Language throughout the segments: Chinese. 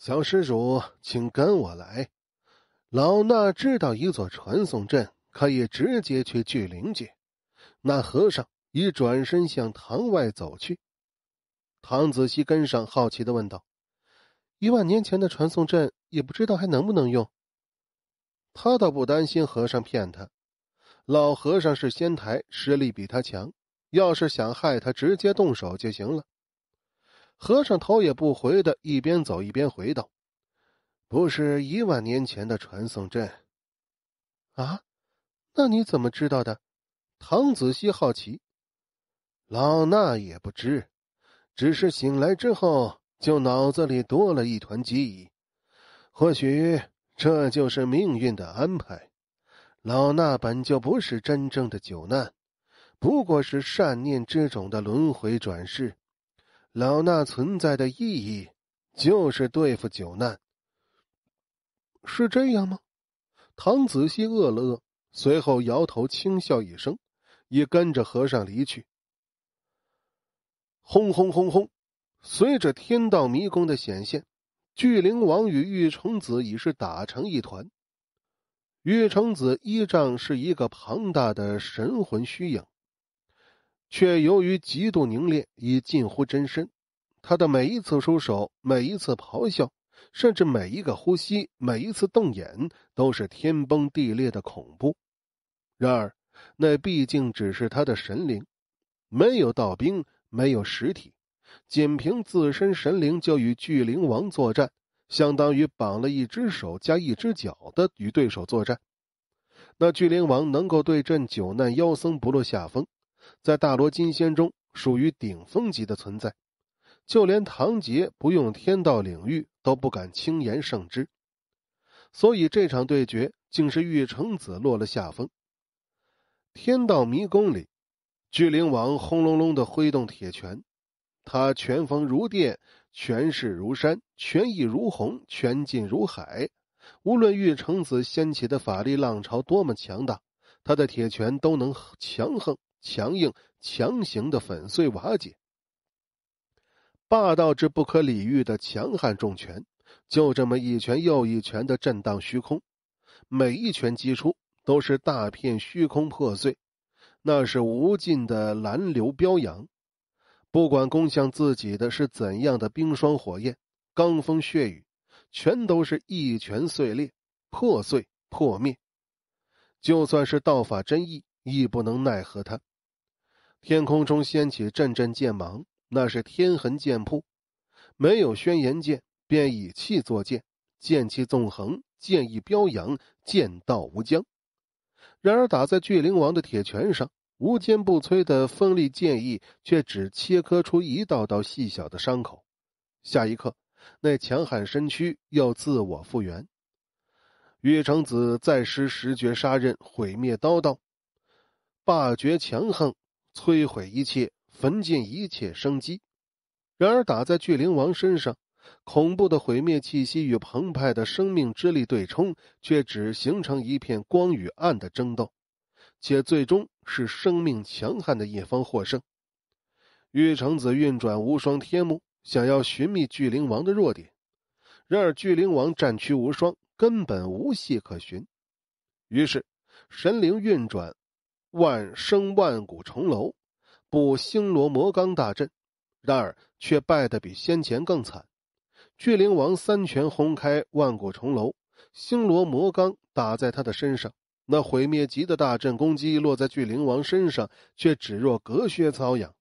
小施主，请跟我来。老衲知道一座传送阵，可以直接去巨灵界。那和尚已转身向堂外走去，唐子熙跟上，好奇的问道：“一万年前的传送阵，也不知道还能不能用？”他倒不担心和尚骗他，老和尚是仙台，实力比他强，要是想害他，直接动手就行了。和尚头也不回的一边走一边回道：“不是一万年前的传送阵。”啊？那你怎么知道的？唐子熙好奇。老衲也不知，只是醒来之后就脑子里多了一团记忆，或许这就是命运的安排。老衲本就不是真正的九难，不过是善念之种的轮回转世。老衲存在的意义，就是对付九难。是这样吗？唐子熙饿了饿，随后摇头轻笑一声，也跟着和尚离去。轰轰轰轰！随着天道迷宫的显现，巨灵王与玉成子已是打成一团。玉成子依仗是一个庞大的神魂虚影。却由于极度凝练，已近乎真身。他的每一次出手，每一次咆哮，甚至每一个呼吸，每一次瞪眼，都是天崩地裂的恐怖。然而，那毕竟只是他的神灵，没有道兵，没有实体，仅凭自身神灵就与巨灵王作战，相当于绑了一只手加一只脚的与对手作战。那巨灵王能够对阵九难妖僧不落下风。在大罗金仙中，属于顶峰级的存在，就连唐杰不用天道领域都不敢轻言胜之，所以这场对决竟是玉成子落了下风。天道迷宫里，巨灵王轰隆隆的挥动铁拳，他拳风如电，拳势如山，拳意如虹，拳劲如海。无论玉成子掀起的法力浪潮多么强大，他的铁拳都能强横。强硬、强行的粉碎、瓦解，霸道之不可理喻的强悍重拳，就这么一拳又一拳的震荡虚空，每一拳击出都是大片虚空破碎，那是无尽的蓝流飙扬。不管攻向自己的是怎样的冰霜、火焰、罡风、血雨，全都是一拳碎裂、破碎、破灭。就算是道法真意，亦不能奈何他。天空中掀起阵阵剑芒，那是天痕剑瀑。没有轩辕剑，便以气作剑，剑气纵横，剑意彪扬，剑道无疆。然而打在巨灵王的铁拳上，无坚不摧的锋利剑意却只切割出一道道细小的伤口。下一刻，那强悍身躯要自我复原。岳成子再施十绝杀刃，毁灭刀道，霸绝强横。摧毁一切，焚尽一切生机。然而，打在巨灵王身上，恐怖的毁灭气息与澎湃的生命之力对冲，却只形成一片光与暗的争斗，且最终是生命强悍的一方获胜。玉成子运转无双天目，想要寻觅巨灵王的弱点，然而巨灵王战区无双，根本无隙可寻。于是，神灵运转。万生万古重楼，布星罗魔罡大阵，然而却败得比先前更惨。巨灵王三拳轰开万古重楼，星罗魔罡打在他的身上，那毁灭级的大阵攻击落在巨灵王身上，却只若隔靴搔痒。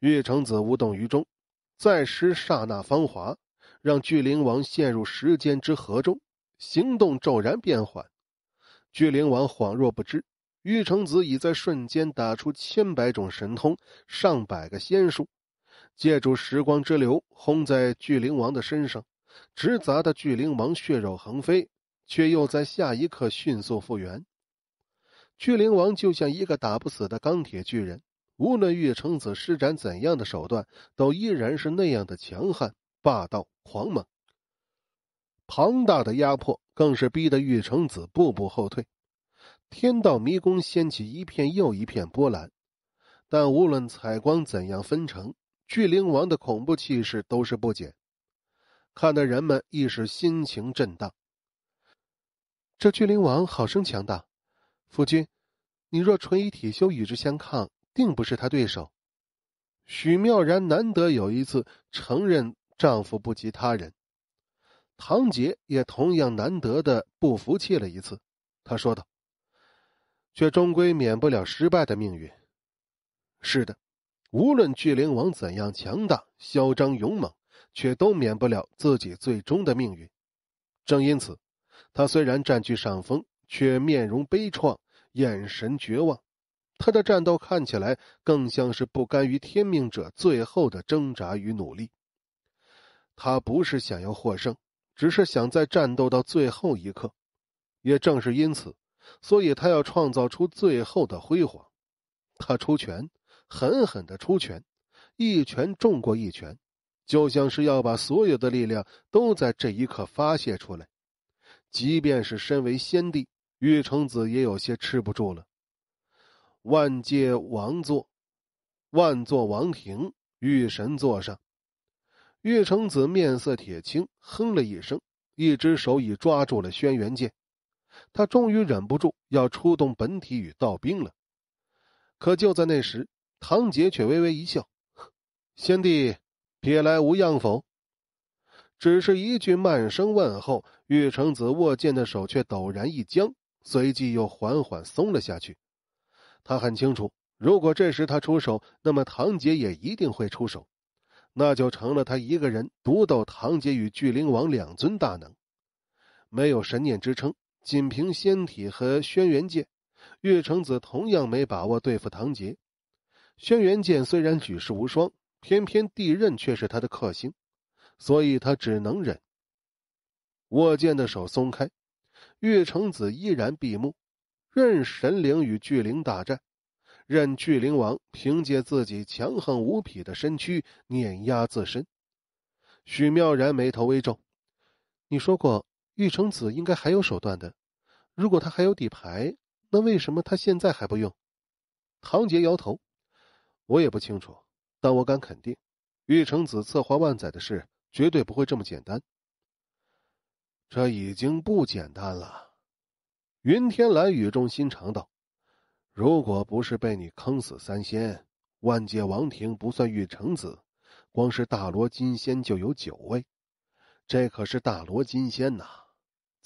月城子无动于衷，再施刹那芳华，让巨灵王陷入时间之河中，行动骤然变缓。巨灵王恍若不知。玉成子已在瞬间打出千百种神通，上百个仙术，借助时光之流轰在巨灵王的身上，直砸的巨灵王血肉横飞，却又在下一刻迅速复原。巨灵王就像一个打不死的钢铁巨人，无论玉成子施展怎样的手段，都依然是那样的强悍、霸道、狂猛。庞大的压迫更是逼得玉成子步步后退。天道迷宫掀起一片又一片波澜，但无论采光怎样分成，巨灵王的恐怖气势都是不减，看得人们亦是心情震荡。这巨灵王好生强大，夫君，你若纯以体修与之相抗，定不是他对手。许妙然难得有一次承认丈夫不及他人，唐杰也同样难得的不服气了一次，他说道。却终归免不了失败的命运。是的，无论巨灵王怎样强大、嚣张、勇猛，却都免不了自己最终的命运。正因此，他虽然占据上风，却面容悲怆，眼神绝望。他的战斗看起来更像是不甘于天命者最后的挣扎与努力。他不是想要获胜，只是想在战斗到最后一刻。也正是因此。所以，他要创造出最后的辉煌。他出拳，狠狠的出拳，一拳重过一拳，就像是要把所有的力量都在这一刻发泄出来。即便是身为先帝，玉成子也有些吃不住了。万界王座，万座王庭，玉神座上，玉成子面色铁青，哼了一声，一只手已抓住了轩辕剑。他终于忍不住要出动本体与道兵了，可就在那时，唐杰却微微一笑：“先帝，别来无恙否？”只是一句慢声问候，玉成子握剑的手却陡然一僵，随即又缓缓松了下去。他很清楚，如果这时他出手，那么唐杰也一定会出手，那就成了他一个人独斗唐杰与巨灵王两尊大能，没有神念支撑。仅凭仙体和轩辕剑，岳成子同样没把握对付唐杰。轩辕剑虽然举世无双，偏偏地刃却是他的克星，所以他只能忍。握剑的手松开，岳成子依然闭目，任神灵与巨灵大战，任巨灵王凭借自己强横无匹的身躯碾压自身。许妙然眉头微皱：“你说过。”玉成子应该还有手段的，如果他还有底牌，那为什么他现在还不用？唐杰摇头，我也不清楚，但我敢肯定，玉成子策划万载的事绝对不会这么简单。这已经不简单了。”云天来语重心长道，“如果不是被你坑死三仙，万界王庭不算玉成子，光是大罗金仙就有九位，这可是大罗金仙呐！”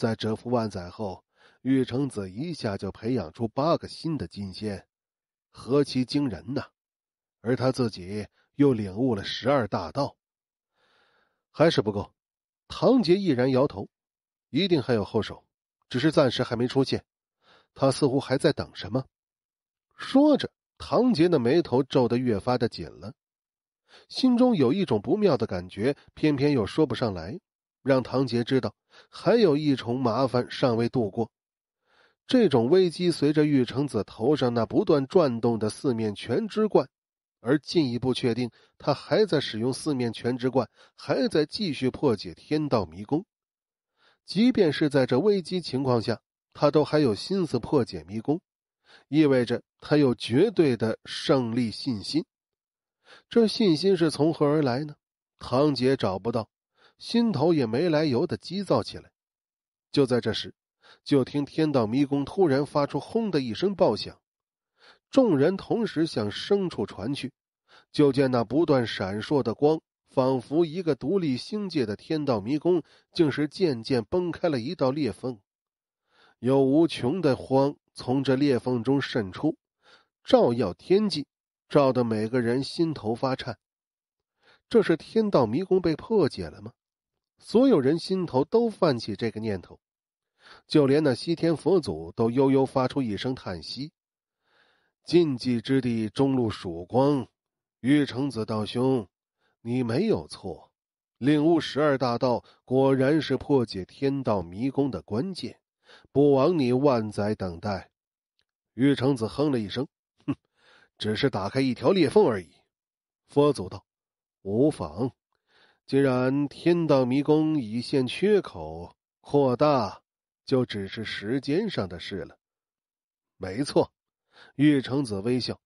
在蛰伏万载后，玉成子一下就培养出八个新的金仙，何其惊人呐！而他自己又领悟了十二大道，还是不够。唐杰毅然摇头，一定还有后手，只是暂时还没出现。他似乎还在等什么。说着，唐杰的眉头皱得越发的紧了，心中有一种不妙的感觉，偏偏又说不上来，让唐杰知道。还有一重麻烦尚未度过，这种危机随着玉成子头上那不断转动的四面全知冠而进一步确定，他还在使用四面全知冠，还在继续破解天道迷宫。即便是在这危机情况下，他都还有心思破解迷宫，意味着他有绝对的胜利信心。这信心是从何而来呢？唐杰找不到。心头也没来由的急躁起来。就在这时，就听天道迷宫突然发出“轰”的一声爆响，众人同时向深处传去。就见那不断闪烁的光，仿佛一个独立星界的天道迷宫，竟是渐渐崩开了一道裂缝，有无穷的光从这裂缝中渗出，照耀天际，照得每个人心头发颤。这是天道迷宫被破解了吗？所有人心头都泛起这个念头，就连那西天佛祖都悠悠发出一声叹息。禁忌之地中路曙光，玉成子道兄，你没有错，领悟十二大道果然是破解天道迷宫的关键，不枉你万载等待。玉成子哼了一声，哼，只是打开一条裂缝而已。佛祖道，无妨。既然天道迷宫已现缺口扩大，就只是时间上的事了。没错，玉成子微笑。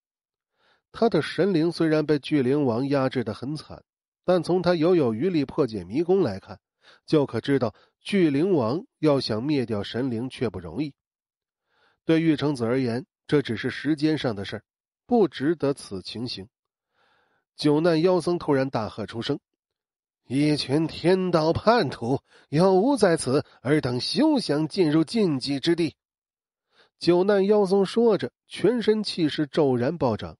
他的神灵虽然被巨灵王压制的很惨，但从他犹有余力破解迷宫来看，就可知道巨灵王要想灭掉神灵却不容易。对玉成子而言，这只是时间上的事儿，不值得此情形。九难妖僧突然大喝出声。一群天道叛徒，有无在此，尔等休想进入禁忌之地！九难妖僧说着，全身气势骤然暴涨，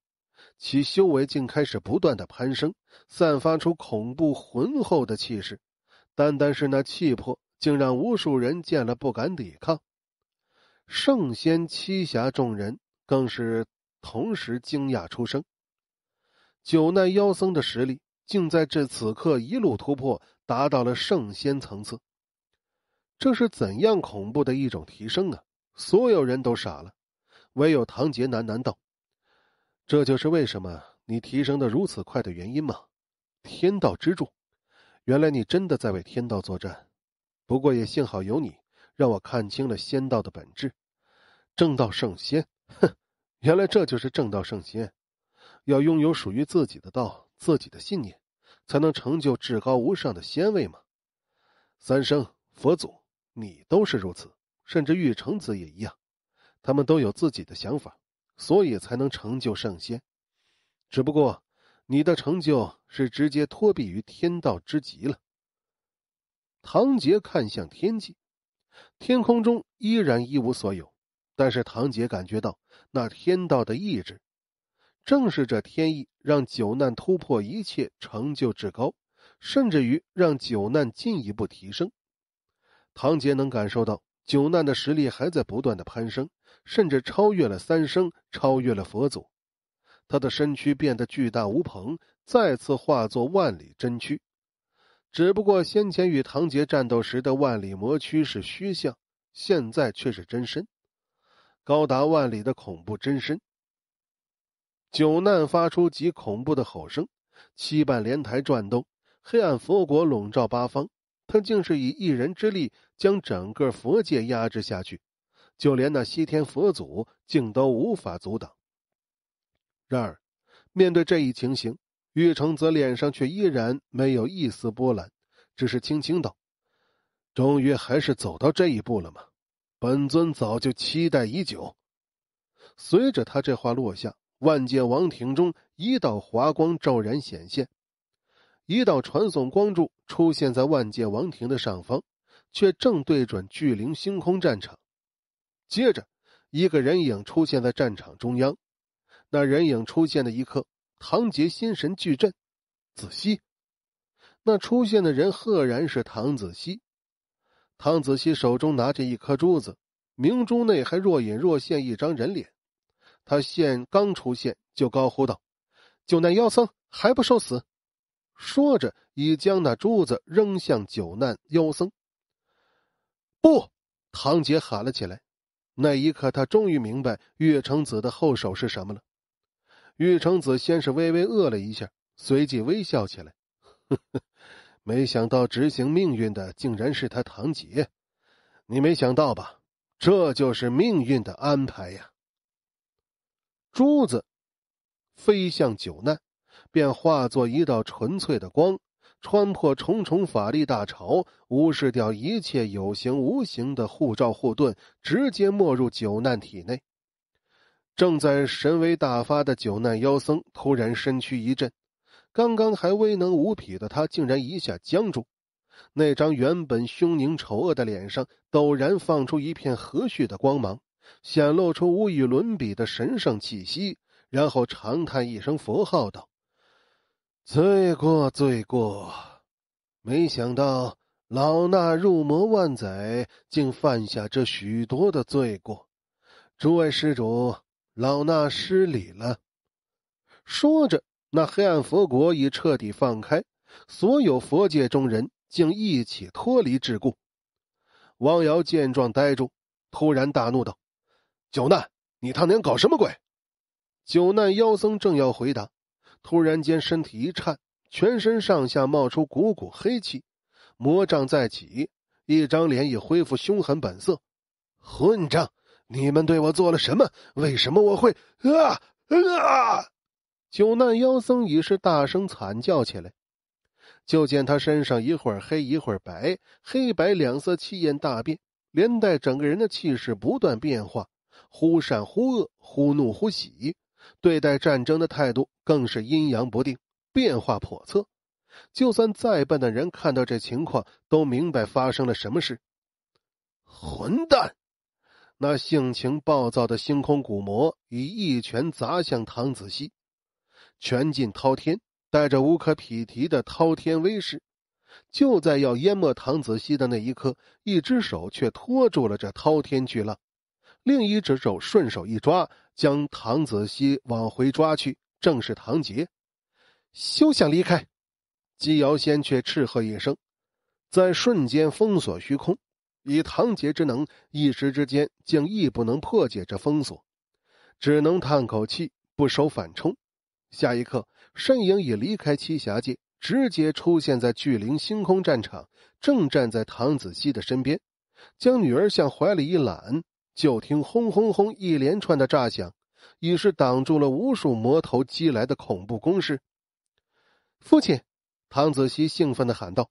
其修为竟开始不断的攀升，散发出恐怖浑厚的气势。单单是那气魄，竟让无数人见了不敢抵抗。圣仙七侠众人更是同时惊讶出声。九难妖僧的实力。竟在这此刻一路突破，达到了圣仙层次。这是怎样恐怖的一种提升啊！所有人都傻了，唯有唐杰喃喃道：“这就是为什么你提升的如此快的原因吗？”天道之助，原来你真的在为天道作战。不过也幸好有你，让我看清了仙道的本质。正道圣仙，哼，原来这就是正道圣仙，要拥有属于自己的道。自己的信念，才能成就至高无上的仙位吗？三生佛祖，你都是如此，甚至玉成子也一样，他们都有自己的想法，所以才能成就圣仙。只不过，你的成就是直接脱蔽于天道之极了。唐杰看向天际，天空中依然一无所有，但是唐杰感觉到那天道的意志。正是这天意，让九难突破一切，成就至高，甚至于让九难进一步提升。唐杰能感受到九难的实力还在不断的攀升，甚至超越了三生，超越了佛祖。他的身躯变得巨大无朋，再次化作万里真躯。只不过先前与唐杰战斗时的万里魔躯是虚像，现在却是真身，高达万里的恐怖真身。九难发出极恐怖的吼声，七瓣莲台转动，黑暗佛国笼罩八方。他竟是以一人之力将整个佛界压制下去，就连那西天佛祖竟都无法阻挡。然而，面对这一情形，玉成则脸上却依然没有一丝波澜，只是轻轻道：“终于还是走到这一步了吗？本尊早就期待已久。”随着他这话落下。万界王庭中，一道华光骤然显现，一道传送光柱出现在万界王庭的上方，却正对准巨灵星空战场。接着，一个人影出现在战场中央。那人影出现的一刻，唐杰心神巨震。子希，那出现的人赫然是唐子熙。唐子熙手中拿着一颗珠子，明珠内还若隐若现一张人脸。他现刚出现，就高呼道：“九难妖僧还不受死！”说着，已将那珠子扔向九难妖僧。不，唐杰喊了起来。那一刻，他终于明白玉成子的后手是什么了。玉成子先是微微愕了一下，随即微笑起来：“呵呵，没想到执行命运的竟然是他唐杰，你没想到吧？这就是命运的安排呀！”珠子飞向九难，便化作一道纯粹的光，穿破重重法力大潮，无视掉一切有形无形的护罩护盾，直接没入九难体内。正在神威大发的九难妖僧突然身躯一震，刚刚还威能无匹的他竟然一下僵住，那张原本凶狞丑恶的脸上陡然放出一片和煦的光芒。显露出无与伦比的神圣气息，然后长叹一声佛号道：“罪过，罪过！没想到老衲入魔万载，竟犯下这许多的罪过。诸位施主，老衲失礼了。”说着，那黑暗佛国已彻底放开，所有佛界众人竟一起脱离桎梏。汪瑶见状呆住，突然大怒道。九难，你他娘搞什么鬼？九难妖僧正要回答，突然间身体一颤，全身上下冒出股股黑气，魔杖再起，一张脸也恢复凶狠本色。混账！你们对我做了什么？为什么我会啊啊！九难妖僧已是大声惨叫起来，就见他身上一会儿黑一会儿白，黑白两色气焰大变，连带整个人的气势不断变化。忽善忽恶，忽怒忽喜，对待战争的态度更是阴阳不定，变化叵测。就算再笨的人看到这情况，都明白发生了什么事。混蛋！那性情暴躁的星空古魔以一拳砸向唐子熙，拳劲滔天，带着无可匹敌的滔天威势。就在要淹没唐子熙的那一刻，一只手却拖住了这滔天巨浪。另一只手顺手一抓，将唐子熙往回抓去。正是唐杰，休想离开！姬瑶仙却斥喝一声，在瞬间封锁虚空。以唐杰之能，一时之间竟亦不能破解这封锁，只能叹口气，不收反冲。下一刻，身影已离开七侠界，直接出现在巨灵星空战场，正站在唐子熙的身边，将女儿向怀里一揽。就听轰轰轰一连串的炸响，已是挡住了无数魔头击来的恐怖攻势。父亲，唐子熙兴奋的喊道：“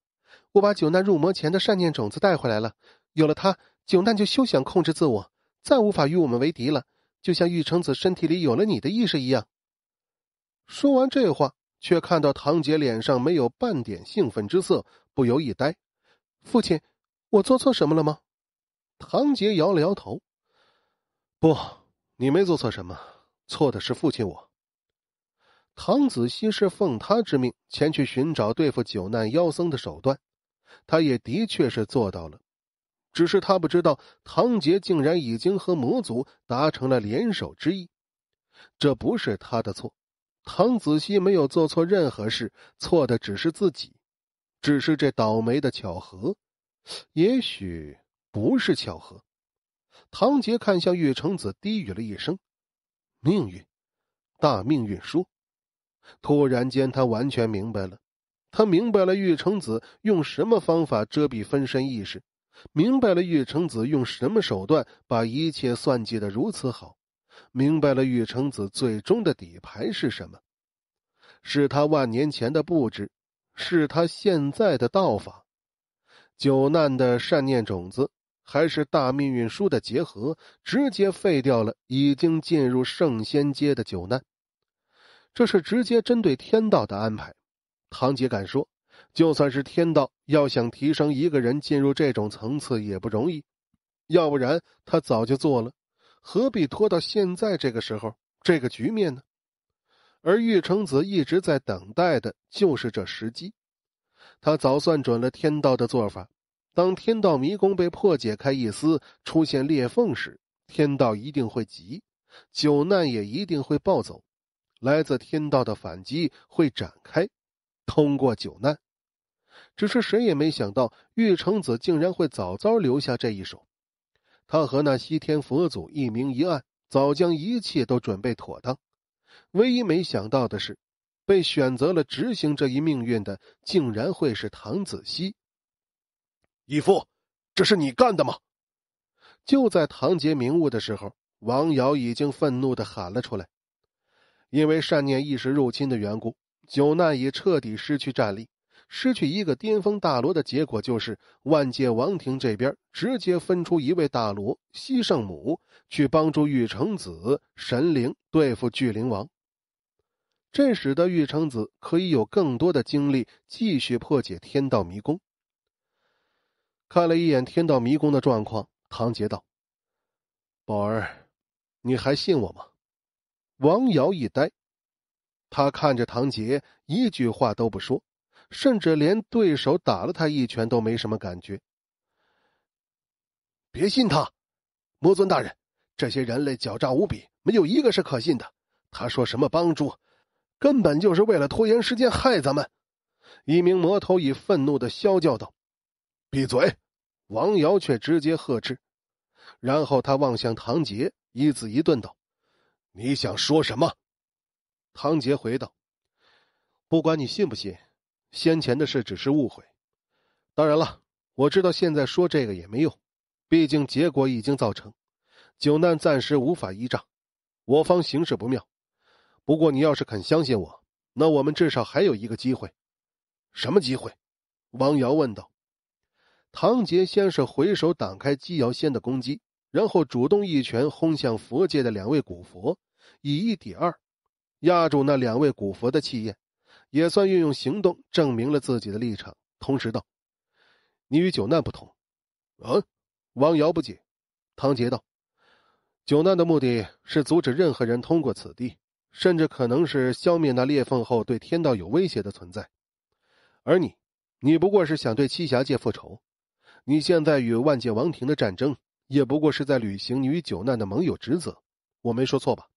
我把九难入魔前的善念种子带回来了，有了它，九难就休想控制自我，再无法与我们为敌了。就像玉成子身体里有了你的意识一样。”说完这话，却看到唐杰脸上没有半点兴奋之色，不由一呆：“父亲，我做错什么了吗？”唐杰摇了摇头。不，你没做错什么，错的是父亲我。唐子熙是奉他之命前去寻找对付九难妖僧的手段，他也的确是做到了，只是他不知道唐杰竟然已经和魔族达成了联手之意。这不是他的错，唐子熙没有做错任何事，错的只是自己。只是这倒霉的巧合，也许不是巧合。唐杰看向玉成子，低语了一声：“命运，大命运书。”突然间，他完全明白了。他明白了玉成子用什么方法遮蔽分身意识，明白了玉成子用什么手段把一切算计的如此好，明白了玉成子最终的底牌是什么——是他万年前的布置，是他现在的道法，九难的善念种子。还是大命运书的结合，直接废掉了已经进入圣仙阶的九难。这是直接针对天道的安排。唐杰敢说，就算是天道，要想提升一个人进入这种层次也不容易，要不然他早就做了，何必拖到现在这个时候这个局面呢？而玉成子一直在等待的，就是这时机。他早算准了天道的做法。当天道迷宫被破解开一丝，出现裂缝时，天道一定会急，九难也一定会暴走，来自天道的反击会展开。通过九难，只是谁也没想到，玉成子竟然会早早留下这一手。他和那西天佛祖一明一暗，早将一切都准备妥当。唯一没想到的是，被选择了执行这一命运的，竟然会是唐子熙。义父，这是你干的吗？就在唐杰明悟的时候，王瑶已经愤怒的喊了出来。因为善念意识入侵的缘故，九难已彻底失去战力。失去一个巅峰大罗的结果，就是万界王庭这边直接分出一位大罗西圣母去帮助玉成子神灵对付巨灵王。这使得玉成子可以有更多的精力继续破解天道迷宫。看了一眼天道迷宫的状况，唐杰道：“宝儿，你还信我吗？”王瑶一呆，他看着唐杰，一句话都不说，甚至连对手打了他一拳都没什么感觉。别信他，魔尊大人，这些人类狡诈无比，没有一个是可信的。他说什么帮助，根本就是为了拖延时间，害咱们。”一名魔头以愤怒的嚣叫道：“闭嘴！”王瑶却直接呵斥，然后他望向唐杰，一字一顿道：“你想说什么？”唐杰回道：“不管你信不信，先前的事只是误会。当然了，我知道现在说这个也没用，毕竟结果已经造成，九难暂时无法依仗，我方形势不妙。不过你要是肯相信我，那我们至少还有一个机会。”“什么机会？”王瑶问道。唐杰先是回手挡开姬瑶仙的攻击，然后主动一拳轰向佛界的两位古佛，以一抵二，压住那两位古佛的气焰，也算运用行动证明了自己的立场。同时道：“你与九难不同。”啊！王瑶不解。唐杰道：“九难的目的是阻止任何人通过此地，甚至可能是消灭那裂缝后对天道有威胁的存在。而你，你不过是想对栖霞界复仇。”你现在与万界王庭的战争，也不过是在履行你与九难的盟友职责。我没说错吧？